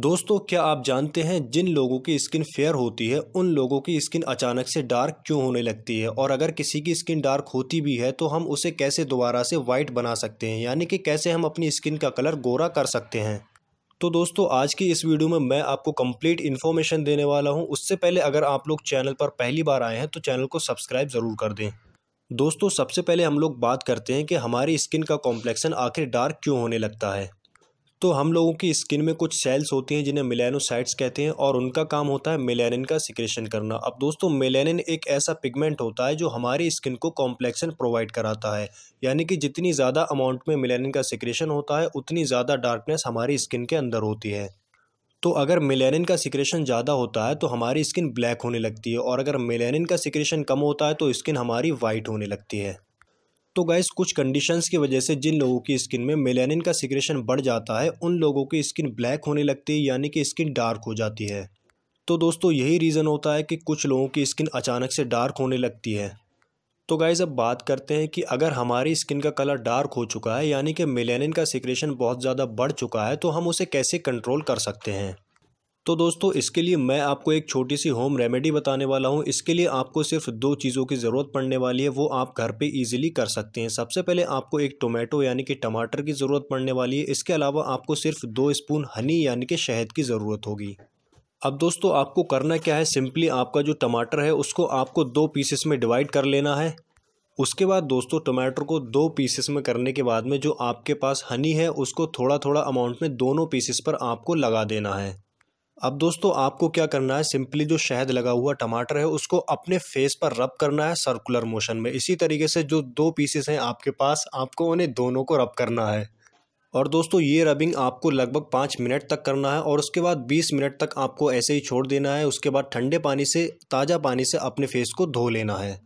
दोस्तों क्या आप जानते हैं जिन लोगों की स्किन फेयर होती है उन लोगों की स्किन अचानक से डार्क क्यों होने लगती है और अगर किसी की स्किन डार्क होती भी है तो हम उसे कैसे दोबारा से वाइट बना सकते हैं यानी कि कैसे हम अपनी स्किन का कलर गोरा कर सकते हैं तो दोस्तों आज की इस वीडियो में मैं आपको कंप्लीट इन्फॉर्मेशन देने वाला हूँ उससे पहले अगर आप लोग चैनल पर पहली बार आए हैं तो चैनल को सब्सक्राइब ज़रूर कर दें दोस्तों सबसे पहले हम लोग बात करते हैं कि हमारी स्किन का कॉम्प्लेक्सन आखिर डार्क क्यों होने लगता है तो हम लोगों की स्किन में कुछ सेल्स होती हैं जिन्हें मिलेनोसाइट्स कहते हैं और उनका काम होता है मेलानिन का सिक्रेशन करना अब दोस्तों मेलानिन एक ऐसा पिगमेंट होता है जो हमारी स्किन को कॉम्प्लेक्सन प्रोवाइड कराता है यानी कि जितनी ज़्यादा अमाउंट में मिलेनिन का सिक्रेशन होता है उतनी ज़्यादा डार्कनेस हमारी स्किन के अंदर होती है तो अगर मेलानिन का सिक्रेशन ज़्यादा होता है तो हमारी स्किन ब्लैक होने लगती है और अगर मेलानिन का सिक्रेशन कम होता है तो स्किन हमारी वाइट होने लगती है तो गैस कुछ कंडीशंस की वजह से जिन लोगों की स्किन में मेलानिन का सिक्रेशन बढ़ जाता है उन लोगों की स्किन ब्लैक होने लगती है यानी कि स्किन डार्क हो जाती है तो दोस्तों यही रीज़न होता है कि कुछ लोगों की स्किन अचानक से डार्क होने लगती है तो गाइज़ अब बात करते हैं कि अगर हमारी स्किन का कलर डार्क हो चुका है यानी कि मेलानिन का सिक्रेशन बहुत ज़्यादा बढ़ चुका है तो हम उसे कैसे कंट्रोल कर सकते हैं तो दोस्तों इसके लिए मैं आपको एक छोटी सी होम रेमेडी बताने वाला हूँ इसके लिए आपको सिर्फ दो चीज़ों की ज़रूरत पड़ने वाली है वो आप घर पे इजीली कर सकते हैं सबसे पहले आपको एक टोमेटो यानी कि टमाटर की ज़रूरत पड़ने वाली है इसके अलावा आपको सिर्फ दो स्पून हनी यानी कि शहद की ज़रूरत होगी अब दोस्तों आपको करना क्या है सिंपली आपका जो टमाटर है उसको आपको दो पीसेस में डिवाइड कर लेना है उसके बाद दोस्तों टमाटर को दो पीसेस में करने के बाद में जो आपके पास हनी है उसको थोड़ा थोड़ा अमाउंट में दोनों पीसेस पर आपको लगा देना है अब दोस्तों आपको क्या करना है सिंपली जो शहद लगा हुआ टमाटर है उसको अपने फेस पर रब करना है सर्कुलर मोशन में इसी तरीके से जो दो पीसेस हैं आपके पास आपको उन्हें दोनों को रब करना है और दोस्तों ये रबिंग आपको लगभग पाँच मिनट तक करना है और उसके बाद बीस मिनट तक आपको ऐसे ही छोड़ देना है उसके बाद ठंडे पानी से ताज़ा पानी से अपने फेस को धो लेना है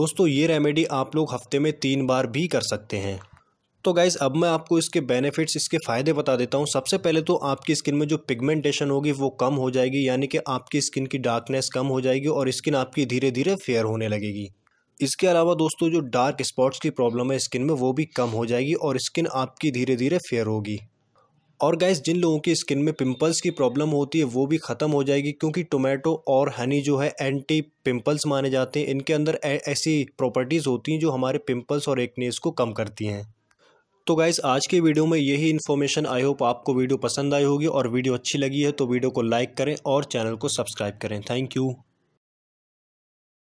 दोस्तों ये रेमेडी आप लोग हफ्ते में तीन बार भी कर सकते हैं तो गाइज़ अब मैं आपको इसके बेनिफिट्स इसके फ़ायदे बता देता हूँ सबसे पहले तो आपकी स्किन में जो पिगमेंटेशन होगी वो कम हो जाएगी यानी कि आपकी स्किन की डार्कनेस कम हो जाएगी और स्किन आपकी धीरे धीरे फेयर होने लगेगी इसके अलावा दोस्तों जो डार्क स्पॉट्स की प्रॉब्लम है स्किन में वो भी कम हो जाएगी और स्किन आपकी धीरे धीरे फेयर होगी और गैस जिन लोगों की स्किन में पिंपल्स की प्रॉब्लम होती है वो भी ख़त्म हो जाएगी क्योंकि टोमेटो और हनी जो है एंटी पिंपल्स माने जाते हैं इनके अंदर ऐसी प्रॉपर्टीज़ होती हैं जो हमारे पिंपल्स और एक्नेस को कम करती हैं तो गाइज़ आज के वीडियो में यही इन्फॉर्मेशन आई होप आपको वीडियो पसंद आई होगी और वीडियो अच्छी लगी है तो वीडियो को लाइक करें और चैनल को सब्सक्राइब करें थैंक यू